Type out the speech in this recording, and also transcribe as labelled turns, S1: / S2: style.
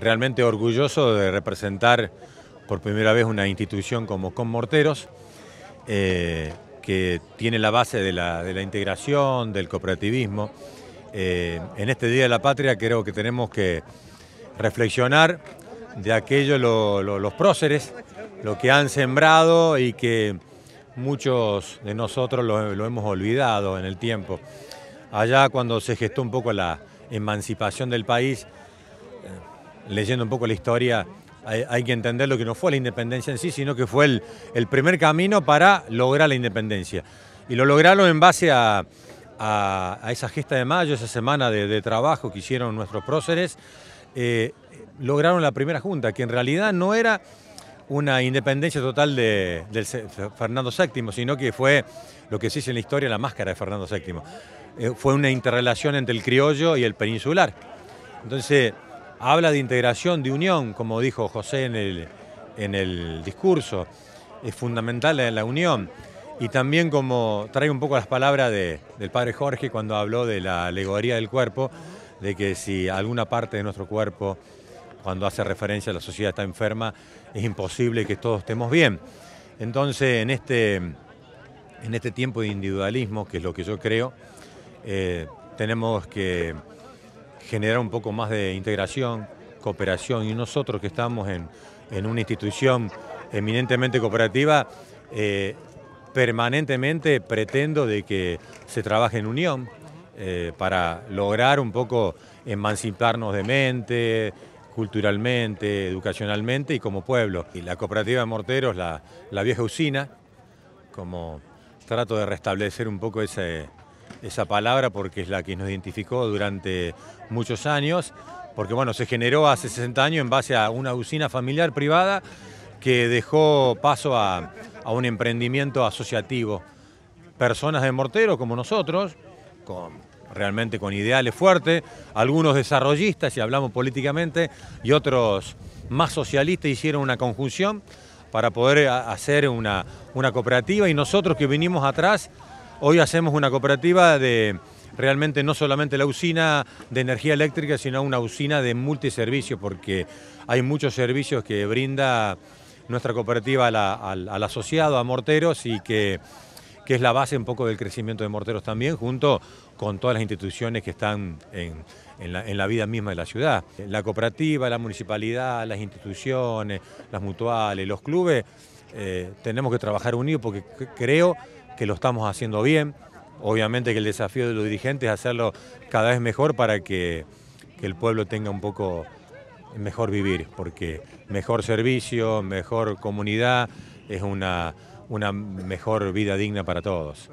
S1: realmente orgulloso de representar por primera vez una institución como Conmorteros, Morteros, eh, que tiene la base de la, de la integración, del cooperativismo. Eh, en este Día de la Patria creo que tenemos que reflexionar de aquello los próceres, lo que han sembrado y que muchos de nosotros lo hemos olvidado en el tiempo. Allá cuando se gestó un poco la emancipación del país, leyendo un poco la historia, hay, que entender lo que no fue la independencia en sí, sino que fue el, primer camino para lograr la independencia. Y lo lograron en base a, esa gesta de mayo, esa semana de, trabajo que hicieron nuestros próceres. Eh, lograron la primera junta, que en realidad no era una independencia total de, del Fernando VII, sino que fue lo que se dice en la historia la máscara de Fernando VII. Eh, fue una interrelación entre el criollo y el peninsular. Entonces, habla de integración, de unión, como dijo José en el, en el discurso. Es fundamental la, la unión. Y también como trae un poco las palabras del padre Jorge cuando habló de la alegoría del cuerpo, de que si alguna parte de nuestro cuerpo, cuando hace referencia a la sociedad está enferma, es imposible que todos estemos bien. Entonces, en este, en este tiempo de individualismo, que es lo que yo creo, eh, tenemos que generar un poco más de integración, cooperación. Y nosotros que estamos en, una institución eminentemente cooperativa, eh, permanentemente pretendo de que se trabaje en unión eh, para lograr un poco emanciparnos de mente, culturalmente, educacionalmente y como pueblo. Y la cooperativa de Morteros, la vieja usina, como trato de restablecer un poco ese, esa palabra porque es la que nos identificó durante muchos años, porque bueno, se generó hace 60 años en base a una usina familiar privada que dejó paso a, un emprendimiento asociativo. Personas de Mortero como nosotros, con realmente con ideales fuertes, algunos desarrollistas, si hablamos políticamente, y otros más socialistas hicieron una conjunción para poder hacer una, una cooperativa y nosotros que vinimos atrás Hoy hacemos una cooperativa de realmente no solamente la usina de energía eléctrica, sino una usina de multiservicios, porque hay muchos servicios que brinda nuestra cooperativa al, asociado, a Morteros, y que, es la base un poco del crecimiento de Morteros también, junto con todas las instituciones que están en, la, vida misma de la ciudad. La cooperativa, la municipalidad, las instituciones, las mutuales, los clubes, eh, tenemos que trabajar unidos porque creo que lo estamos haciendo bien. Obviamente que el desafío de los dirigentes es hacerlo cada vez mejor para que, el pueblo tenga un poco mejor vivir, porque mejor servicio, mejor comunidad, es una, una mejor vida digna para todos.